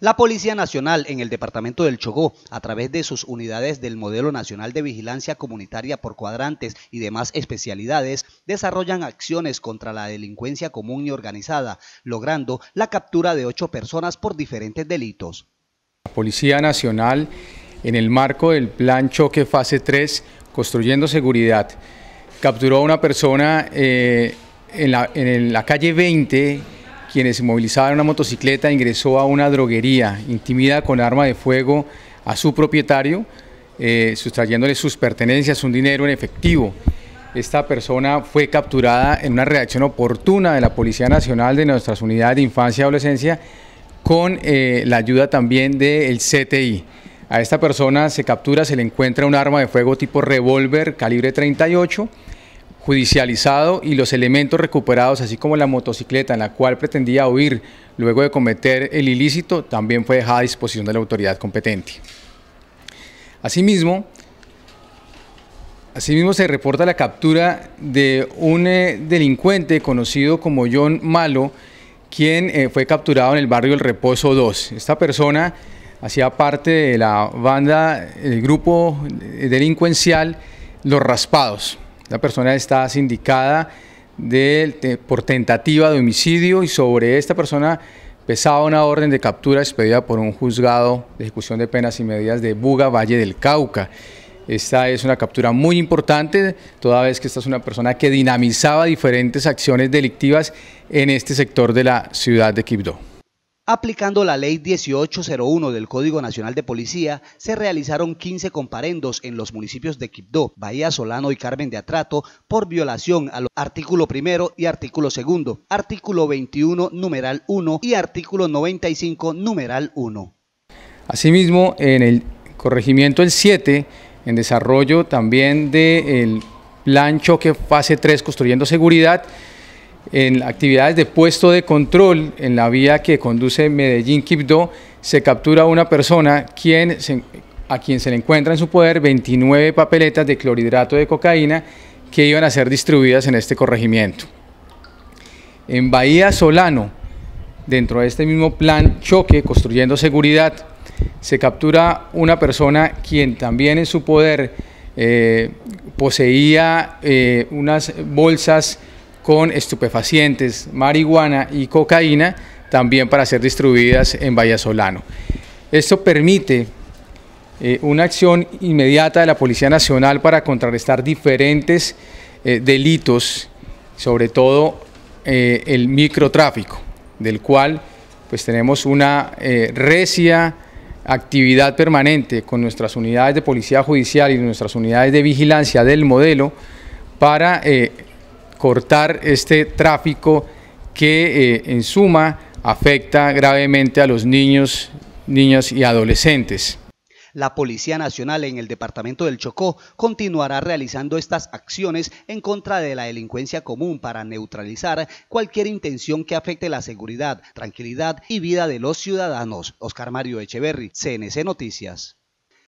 La Policía Nacional en el departamento del Chocó, a través de sus unidades del Modelo Nacional de Vigilancia Comunitaria por Cuadrantes y demás especialidades, desarrollan acciones contra la delincuencia común y organizada, logrando la captura de ocho personas por diferentes delitos. La Policía Nacional, en el marco del Plan Choque Fase 3, Construyendo Seguridad, capturó a una persona eh, en, la, en la calle 20 quienes se movilizaban en una motocicleta, ingresó a una droguería, intimida con arma de fuego a su propietario, eh, sustrayéndole sus pertenencias, un dinero en efectivo. Esta persona fue capturada en una reacción oportuna de la Policía Nacional de nuestras unidades de infancia y adolescencia con eh, la ayuda también del CTI. A esta persona se captura, se le encuentra un arma de fuego tipo revólver calibre 38 judicializado y los elementos recuperados, así como la motocicleta en la cual pretendía huir luego de cometer el ilícito, también fue dejada a disposición de la autoridad competente. Asimismo, asimismo se reporta la captura de un eh, delincuente conocido como John Malo, quien eh, fue capturado en el barrio El Reposo 2. Esta persona hacía parte de la banda, el grupo eh, delincuencial Los Raspados. La persona está sindicada por tentativa de homicidio y sobre esta persona pesaba una orden de captura expedida por un juzgado de ejecución de penas y medidas de Buga, Valle del Cauca. Esta es una captura muy importante, toda vez que esta es una persona que dinamizaba diferentes acciones delictivas en este sector de la ciudad de Quibdó. Aplicando la Ley 1801 del Código Nacional de Policía, se realizaron 15 comparendos en los municipios de Quibdó, Bahía Solano y Carmen de Atrato por violación al artículo primero y artículo segundo, artículo 21, numeral 1 y artículo 95, numeral 1. Asimismo, en el corregimiento el 7, en desarrollo también del plan choque fase 3 construyendo seguridad, en actividades de puesto de control en la vía que conduce Medellín-Quibdó se captura una persona a quien se le encuentra en su poder 29 papeletas de clorhidrato de cocaína que iban a ser distribuidas en este corregimiento. En Bahía Solano, dentro de este mismo plan choque construyendo seguridad, se captura una persona quien también en su poder eh, poseía eh, unas bolsas con estupefacientes, marihuana y cocaína, también para ser distribuidas en Vallasolano. Esto permite eh, una acción inmediata de la Policía Nacional para contrarrestar diferentes eh, delitos, sobre todo eh, el microtráfico, del cual pues tenemos una recia actividad permanente con nuestras unidades de policía judicial y nuestras unidades de vigilancia del modelo para cortar este tráfico que eh, en suma afecta gravemente a los niños, niñas y adolescentes. La Policía Nacional en el Departamento del Chocó continuará realizando estas acciones en contra de la delincuencia común para neutralizar cualquier intención que afecte la seguridad, tranquilidad y vida de los ciudadanos. Oscar Mario Echeverry, CNC Noticias.